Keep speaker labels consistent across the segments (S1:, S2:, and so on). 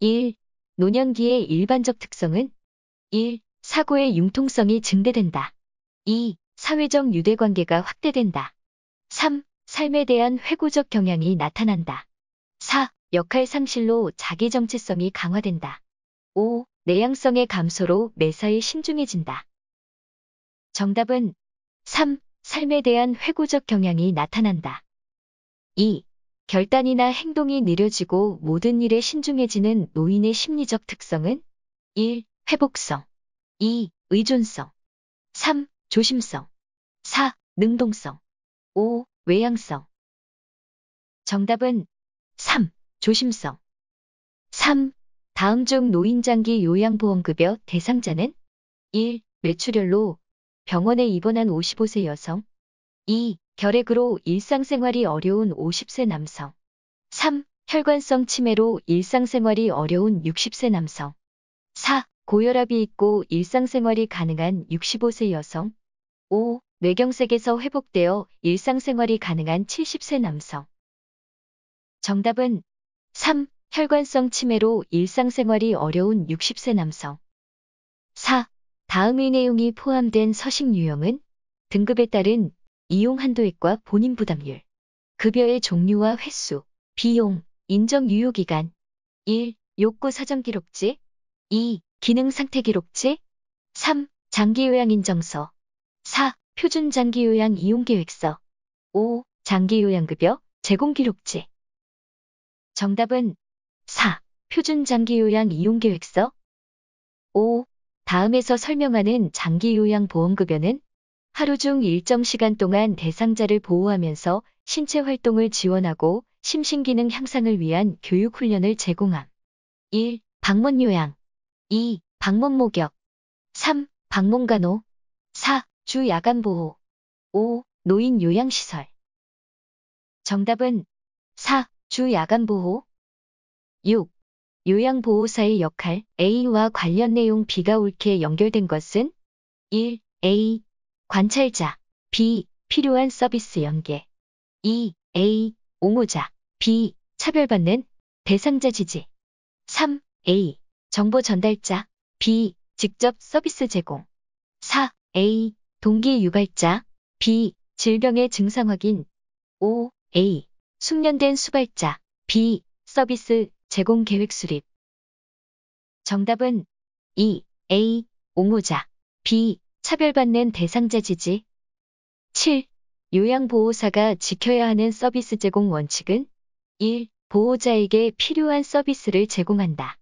S1: 1. 노년기의 일반적 특성은 1. 사고의 융통성이 증대된다. 2. 사회적 유대관계가 확대된다. 3. 삶에 대한 회고적 경향이 나타난다. 4. 역할 상실로 자기 정체성이 강화된다. 5. 내향성의 감소로 매사에 신중해진다. 정답은 3. 삶에 대한 회고적 경향이 나타난다. 2. 결단이나 행동이 느려지고 모든 일에 신중해지는 노인의 심리적 특성은 1. 회복성 2. 의존성 3. 조심성 4. 능동성 5. 외향성 정답은 3. 조심성 3. 다음 중 노인장기 요양보험급여 대상자는 1. 매출혈로 병원에 입원한 55세 여성 2. 결핵으로 일상생활이 어려운 50세 남성 3. 혈관성 치매로 일상생활이 어려운 60세 남성 4. 고혈압이 있고 일상생활이 가능한 65세 여성 5. 뇌경색에서 회복되어 일상생활이 가능한 70세 남성 정답은 3. 혈관성 치매로 일상생활이 어려운 60세 남성 4. 다음의 내용이 포함된 서식 유형은 등급에 따른 이용 한도액과 본인 부담률, 급여의 종류와 횟수, 비용, 인정 유효 기간, 1. 욕구 사정 기록지, 2. 기능 상태 기록지, 3. 장기 요양 인정서, 4. 표준 장기 요양 이용 계획서, 5. 장기 요양 급여 제공 기록지. 정답은 4. 표준 장기 요양 이용 계획서 5. 다음에서 설명하는 장기 요양 보험급여는 하루 중 일정 시간 동안 대상자를 보호하면서 신체 활동을 지원하고 심신기능 향상을 위한 교육 훈련을 제공함. 1. 방문 요양 2. 방문 목욕 3. 방문 간호 4. 주 야간 보호 5. 노인 요양시설 정답은 4. 주 야간 보호 6. 요양보호사의 역할 A와 관련 내용 B가 옳게 연결된 것은 1. A. 관찰자 B. 필요한 서비스 연계 E. A. 옹호자 B. 차별받는 대상자 지지 3. A. 정보 전달자 B. 직접 서비스 제공 4. A. 동기 유발자 B. 질병의 증상 확인 5. A. 숙련된 수발자 B. 서비스 제공 계획 수립 정답은 E. A. 옹호자 B. 차별받는 대상자 지지 7. 요양보호사가 지켜야 하는 서비스 제공 원칙은 1. 보호자에게 필요한 서비스를 제공한다.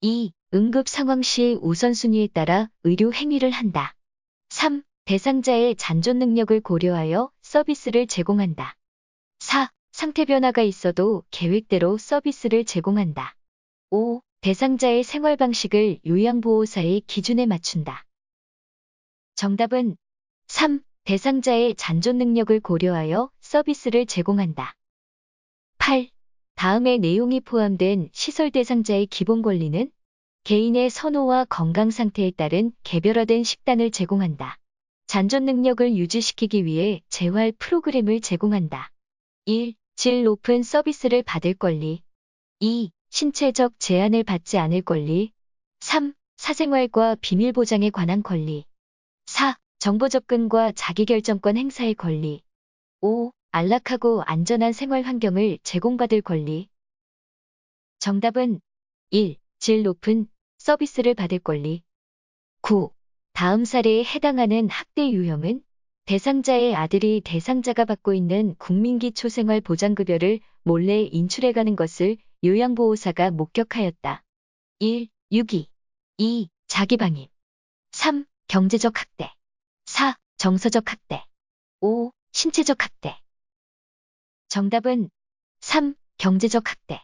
S1: 2. 응급 상황 시 우선순위에 따라 의료 행위를 한다. 3. 대상자의 잔존 능력을 고려하여 서비스를 제공한다. 4. 상태 변화가 있어도 계획대로 서비스를 제공한다. 5. 대상자의 생활 방식을 요양보호사의 기준에 맞춘다. 정답은 3. 대상자의 잔존 능력을 고려하여 서비스를 제공한다. 8. 다음의 내용이 포함된 시설 대상자의 기본 권리는 개인의 선호와 건강 상태에 따른 개별화된 식단을 제공한다. 잔존 능력을 유지시키기 위해 재활 프로그램을 제공한다. 1. 질 높은 서비스를 받을 권리 2. 신체적 제한을 받지 않을 권리 3. 사생활과 비밀 보장에 관한 권리 4. 정보 접근과 자기결정권 행사의 권리 5. 안락하고 안전한 생활 환경을 제공받을 권리 정답은 1. 질 높은 서비스를 받을 권리 9. 다음 사례에 해당하는 학대 유형은 대상자의 아들이 대상자가 받고 있는 국민기초생활 보장급여를 몰래 인출해가는 것을 요양보호사가 목격하였다. 1. 유기 2. 자기방임 3. 경제적 학대. 4. 정서적 학대. 5. 신체적 학대. 정답은 3. 경제적 학대.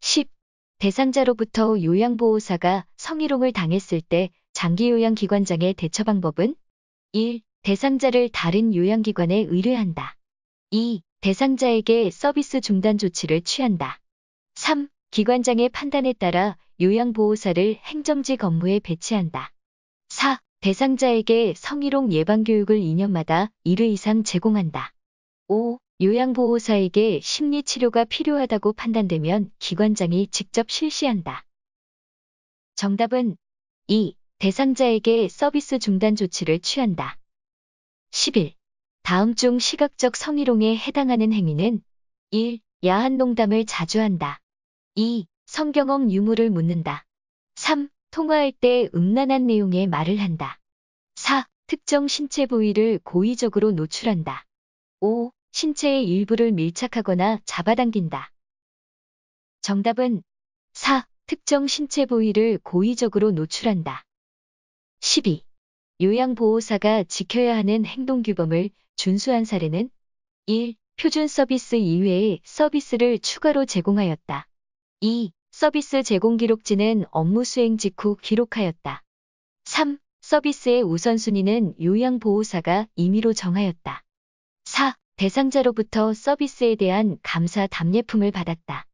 S1: 10. 대상자로부터 요양보호사가 성희롱을 당했을 때 장기요양기관장의 대처 방법은 1. 대상자를 다른 요양기관에 의뢰한다. 2. 대상자에게 서비스 중단 조치를 취한다. 3. 기관장의 판단에 따라 요양보호사를 행정직 업무에 배치한다. 4. 대상자에게 성희롱 예방교육을 2년마다 1회 이상 제공한다. 5. 요양보호사에게 심리치료가 필요하다고 판단되면 기관장이 직접 실시한다. 정답은 2. 대상자에게 서비스 중단 조치를 취한다. 11. 다음 중 시각적 성희롱에 해당하는 행위는 1. 야한 농담을 자주 한다. 2. 성경험 유무를 묻는다. 3. 통화할 때 음란한 내용의 말을 한다. 4. 특정 신체 부위를 고의적으로 노출한다. 5. 신체의 일부를 밀착하거나 잡아당긴다. 정답은 4. 특정 신체 부위를 고의적으로 노출한다. 12. 요양보호사가 지켜야 하는 행동규범을 준수한 사례는 1. 표준 서비스 이외에 서비스를 추가로 제공하였다. 2. 서비스 제공 기록지는 업무 수행 직후 기록하였다. 3. 서비스의 우선순위는 요양보호사가 임의로 정하였다. 4. 대상자로부터 서비스에 대한 감사 답례품을 받았다.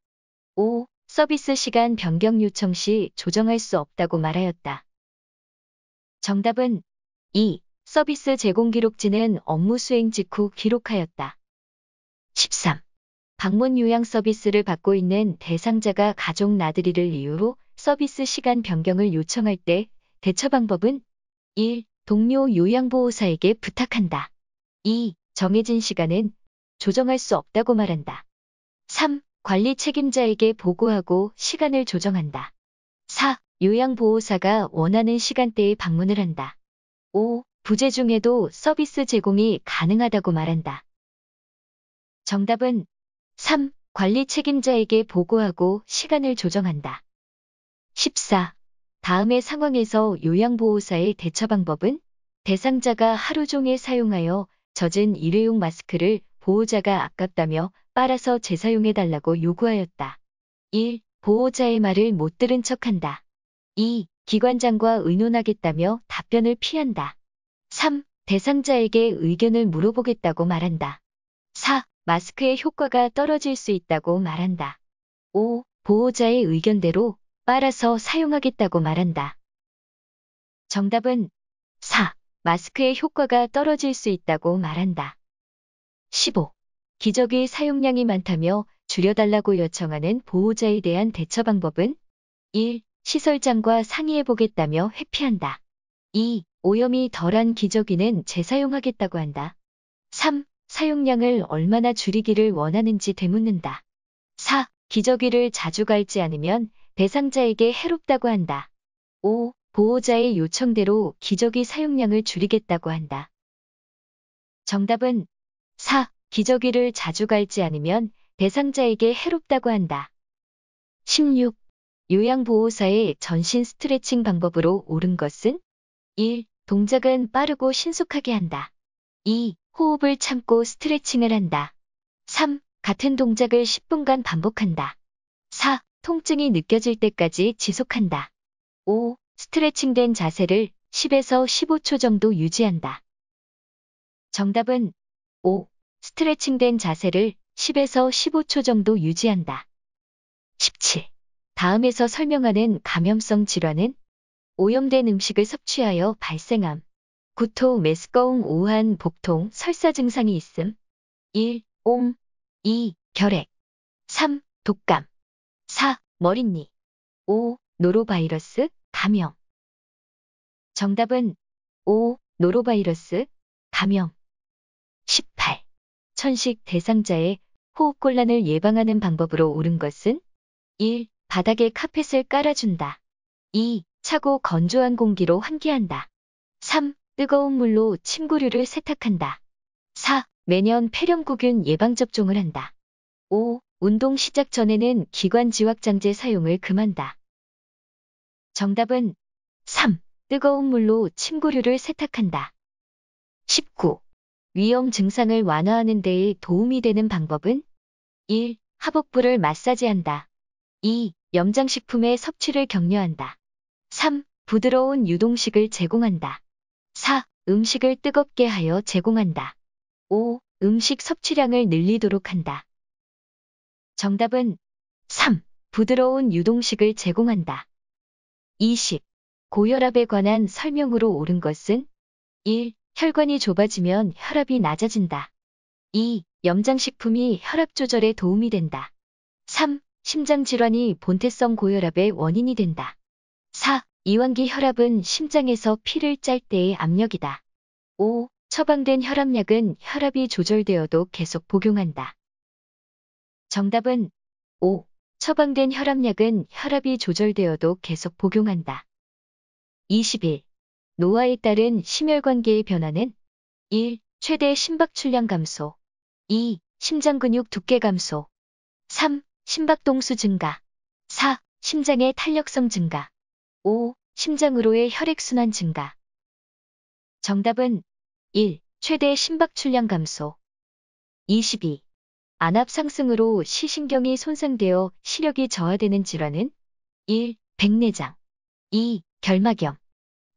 S1: 5. 서비스 시간 변경 요청 시 조정할 수 없다고 말하였다. 정답은 2. 서비스 제공 기록지는 업무 수행 직후 기록하였다. 13. 방문 요양 서비스를 받고 있는 대상자가 가족 나들이를 이유로 서비스 시간 변경을 요청할 때 대처 방법은 1. 동료 요양보호사에게 부탁한다. 2. 정해진 시간은 조정할 수 없다고 말한다. 3. 관리 책임자에게 보고하고 시간을 조정한다. 4. 요양보호사가 원하는 시간대에 방문을 한다. 5. 부재 중에도 서비스 제공이 가능하다고 말한다. 정답은 3. 관리 책임자에게 보고하고 시간을 조정한다. 14. 다음의 상황에서 요양보호사의 대처 방법은 대상자가 하루 종일 사용하여 젖은 일회용 마스크를 보호자가 아깝다며 빨아서 재사용해달라고 요구하였다. 1. 보호자의 말을 못 들은 척한다. 2. 기관장과 의논하겠다며 답변을 피한다. 3. 대상자에게 의견을 물어보겠다고 말한다. 4. 마스크의 효과가 떨어질 수 있다고 말한다. 5. 보호자의 의견대로 빨아서 사용하겠다고 말한다. 정답은 4. 마스크의 효과가 떨어질 수 있다고 말한다. 15. 기저귀 사용량이 많다며 줄여달라고 요청하는 보호자에 대한 대처 방법은 1. 시설장과 상의해보겠다며 회피한다. 2. 오염이 덜한 기저귀는 재사용하겠다고 한다. 3. 사용량을 얼마나 줄이기를 원하는지 되묻는다. 4. 기저귀를 자주 갈지 않으면 대상자에게 해롭다고 한다. 5. 보호자의 요청대로 기저귀 사용량을 줄이겠다고 한다. 정답은 4. 기저귀를 자주 갈지 않으면 대상자에게 해롭다고 한다. 16. 요양보호사의 전신 스트레칭 방법으로 옳은 것은 1. 동작은 빠르고 신속하게 한다. 2. 호흡을 참고 스트레칭을 한다. 3. 같은 동작을 10분간 반복한다. 4. 통증이 느껴질 때까지 지속한다. 5. 스트레칭된 자세를 10에서 15초 정도 유지한다. 정답은 5. 스트레칭된 자세를 10에서 15초 정도 유지한다. 17. 다음에서 설명하는 감염성 질환은 오염된 음식을 섭취하여 발생함. 구토, 메스꺼움, 우한, 복통, 설사 증상이 있음. 1. 옴 2. 결핵 3. 독감 4. 머릿니 5. 노로바이러스, 감염 정답은 5. 노로바이러스, 감염 18. 천식 대상자의 호흡곤란을 예방하는 방법으로 옳은 것은 1. 바닥에 카펫을 깔아준다. 2. 차고 건조한 공기로 환기한다. 3. 뜨거운 물로 침구류를 세탁한다. 4. 매년 폐렴구균 예방접종을 한다. 5. 운동 시작 전에는 기관지확장제 사용을 금한다. 정답은 3. 뜨거운 물로 침구류를 세탁한다. 19. 위염 증상을 완화하는 데에 도움이 되는 방법은 1. 하복부를 마사지한다. 2. 염장식품의 섭취를 격려한다. 3. 부드러운 유동식을 제공한다. 4. 음식을 뜨겁게 하여 제공한다. 5. 음식 섭취량을 늘리도록 한다. 정답은 3. 부드러운 유동식을 제공한다. 20. 고혈압에 관한 설명으로 옳은 것은 1. 혈관이 좁아지면 혈압이 낮아진다. 2. 염장식품이 혈압 조절에 도움이 된다. 3. 심장질환이 본태성 고혈압의 원인이 된다. 이완기 혈압은 심장에서 피를 짤 때의 압력이다. 5. 처방된 혈압약은 혈압이 조절되어도 계속 복용한다. 정답은 5. 처방된 혈압약은 혈압이 조절되어도 계속 복용한다. 21. 노화에 따른 심혈관계의 변화는 1. 최대 심박출량 감소 2. 심장근육 두께 감소 3. 심박동수 증가 4. 심장의 탄력성 증가 5. 심장으로의 혈액순환 증가. 정답은 1. 최대 심박출량 감소. 22. 안압 상승으로 시신경이 손상되어 시력이 저하되는 질환은 1. 백내장 2. 결막염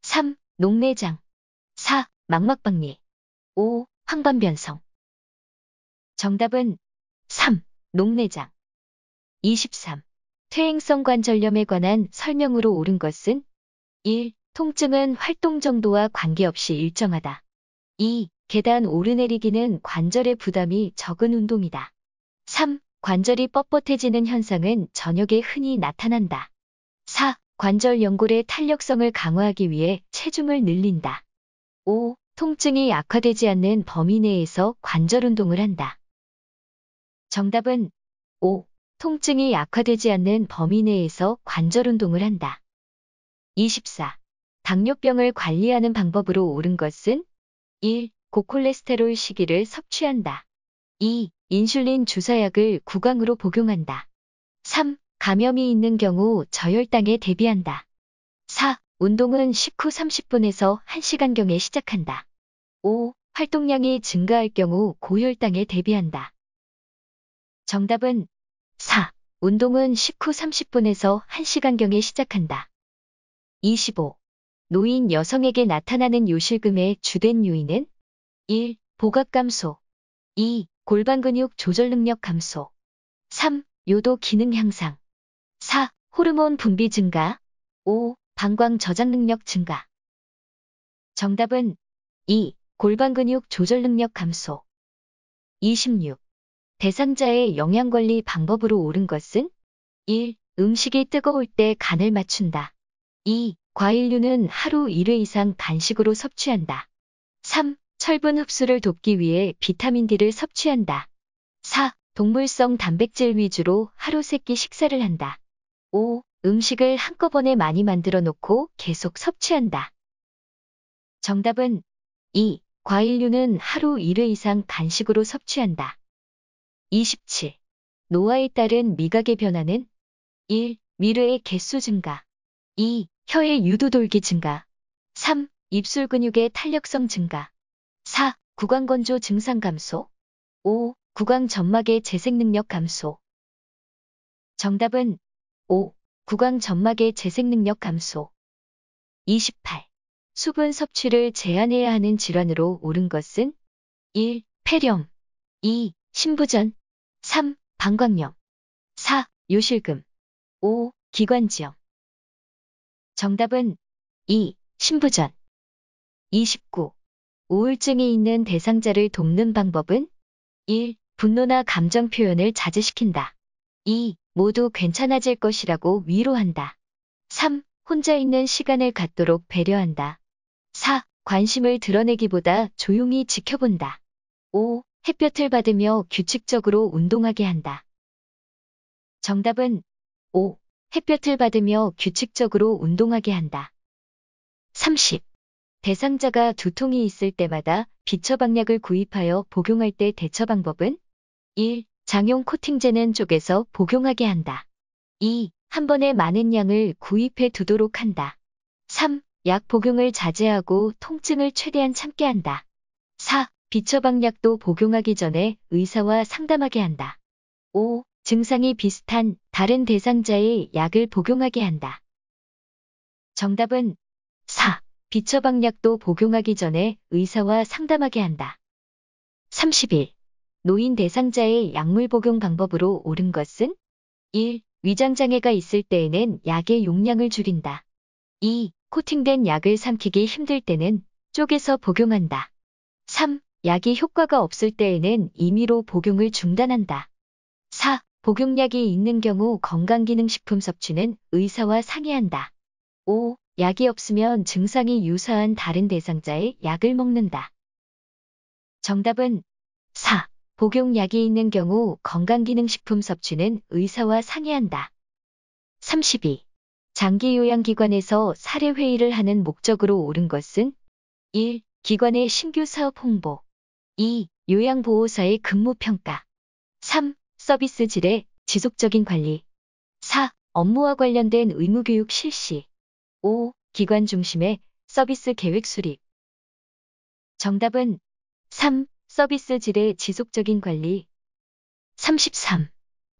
S1: 3. 녹내장 4. 망막박리 5. 황반변성 정답은 3. 녹내장 23. 퇴행성 관절염에 관한 설명으로 옳은 것은 1. 통증은 활동 정도와 관계없이 일정하다. 2. 계단 오르내리기는 관절의 부담이 적은 운동이다. 3. 관절이 뻣뻣해지는 현상은 저녁에 흔히 나타난다. 4. 관절 연골의 탄력성을 강화하기 위해 체중을 늘린다. 5. 통증이 악화되지 않는 범위 내에서 관절 운동을 한다. 정답은 5. 통증이 악화되지 않는 범위 내에서 관절 운동을 한다. 24. 당뇨병을 관리하는 방법으로 옳은 것은 1. 고콜레스테롤 시기를 섭취한다. 2. 인슐린 주사약을 구강으로 복용한다. 3. 감염이 있는 경우 저혈당에 대비한다. 4. 운동은 19, 30분에서 1시간경에 시작한다. 5. 활동량이 증가할 경우 고혈당에 대비한다. 정답은 4. 운동은 식후 30분에서 1시간경에 시작한다. 25. 노인 여성에게 나타나는 요실금의 주된 요인은 1. 보각 감소 2. 골반 근육 조절 능력 감소 3. 요도 기능 향상 4. 호르몬 분비 증가 5. 방광 저장 능력 증가 정답은 2. 골반 근육 조절 능력 감소 26. 대상자의 영양관리 방법으로 옳은 것은 1. 음식이 뜨거울 때 간을 맞춘다. 2. 과일류는 하루 1회 이상 간식으로 섭취한다. 3. 철분 흡수를 돕기 위해 비타민 D를 섭취한다. 4. 동물성 단백질 위주로 하루 3끼 식사를 한다. 5. 음식을 한꺼번에 많이 만들어 놓고 계속 섭취한다. 정답은 2. 과일류는 하루 1회 이상 간식으로 섭취한다. 27. 노화에 따른 미각의 변화는 1. 미르의 개수 증가 2. 혀의 유도돌기 증가 3. 입술 근육의 탄력성 증가 4. 구강건조 증상 감소 5. 구강 점막의 재생 능력 감소 정답은 5. 구강 점막의 재생 능력 감소 28. 수분 섭취를 제한해야 하는 질환으로 옳은 것은 1. 폐렴 2. 신부전 3. 방광염 4. 요실금 5. 기관지염 정답은 2. 신부전 29. 우울증이 있는 대상자를 돕는 방법은 1. 분노나 감정 표현을 자제시킨다. 2. 모두 괜찮아질 것이라고 위로한다. 3. 혼자 있는 시간을 갖도록 배려한다. 4. 관심을 드러내기보다 조용히 지켜본다. 5. 햇볕을 받으며 규칙적으로 운동하게 한다. 정답은 5. 햇볕을 받으며 규칙적으로 운동하게 한다. 30. 대상자가 두통이 있을 때마다 비처 방약을 구입하여 복용할 때 대처 방법은 1. 장용 코팅제는 쪽에서 복용하게 한다. 2. 한 번에 많은 양을 구입해 두도록 한다. 3. 약 복용을 자제하고 통증을 최대한 참게 한다. 4. 비처방약도 복용하기 전에 의사와 상담하게 한다. 5. 증상이 비슷한 다른 대상자의 약을 복용하게 한다. 정답은 4. 비처방약도 복용하기 전에 의사와 상담하게 한다. 31. 노인 대상자의 약물 복용 방법으로 옳은 것은 1. 위장장애가 있을 때에는 약의 용량을 줄인다. 2. 코팅된 약을 삼키기 힘들 때는 쪼개서 복용한다. 3. 약이 효과가 없을 때에는 임의로 복용을 중단한다. 4. 복용약이 있는 경우 건강기능식품 섭취는 의사와 상의한다. 5. 약이 없으면 증상이 유사한 다른 대상자의 약을 먹는다. 정답은 4. 복용약이 있는 경우 건강기능식품 섭취는 의사와 상의한다. 32. 장기요양기관에서 사례회의를 하는 목적으로 옳은 것은 1. 기관의 신규 사업 홍보 2. 요양보호사의 근무평가 3. 서비스 질의 지속적인 관리 4. 업무와 관련된 의무교육 실시 5. 기관 중심의 서비스 계획 수립 정답은 3. 서비스 질의 지속적인 관리 33.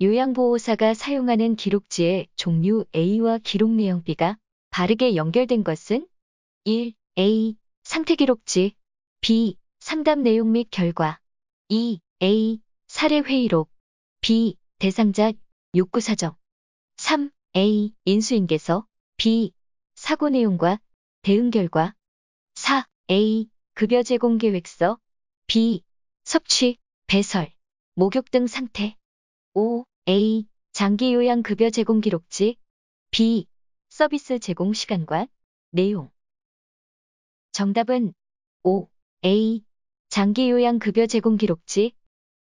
S1: 요양보호사가 사용하는 기록지의 종류 A와 기록 내용 B가 바르게 연결된 것은 1. A. 상태기록지 B. 상담 내용 및 결과 2. A. 사례 회의록 B. 대상자 욕구 사정 3. A. 인수인계서 B. 사고 내용과 대응 결과 4. A. 급여 제공 계획서 B. 섭취, 배설, 목욕 등 상태 5. A. 장기 요양 급여 제공 기록지 B. 서비스 제공 시간과 내용 정답은 5. A. 장기 요양 급여 제공 기록지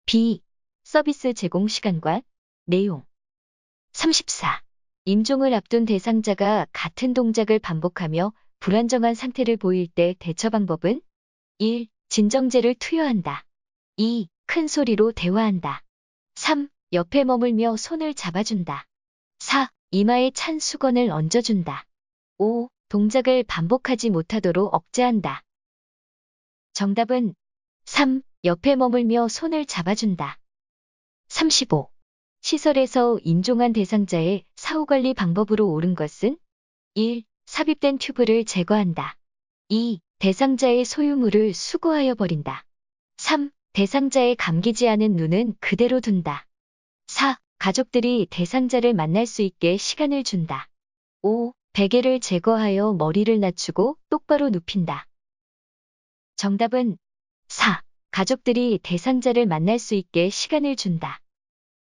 S1: B. 서비스 제공 시간과 내용 34. 임종을 앞둔 대상자가 같은 동작을 반복하며 불안정한 상태를 보일 때 대처 방법은 1. 진정제를 투여한다. 2. 큰 소리로 대화한다. 3. 옆에 머물며 손을 잡아준다. 4. 이마에 찬 수건을 얹어준다. 5. 동작을 반복하지 못하도록 억제한다. 정답은 3. 옆에 머물며 손을 잡아준다. 35. 시설에서 인종한 대상자의 사후관리 방법으로 옳은 것은 1. 삽입된 튜브를 제거한다. 2. 대상자의 소유물을 수거하여 버린다. 3. 대상자의 감기지 않은 눈은 그대로 둔다. 4. 가족들이 대상자를 만날 수 있게 시간을 준다. 5. 베개를 제거하여 머리를 낮추고 똑바로 눕힌다. 정답은 4. 가족들이 대상자를 만날 수 있게 시간을 준다.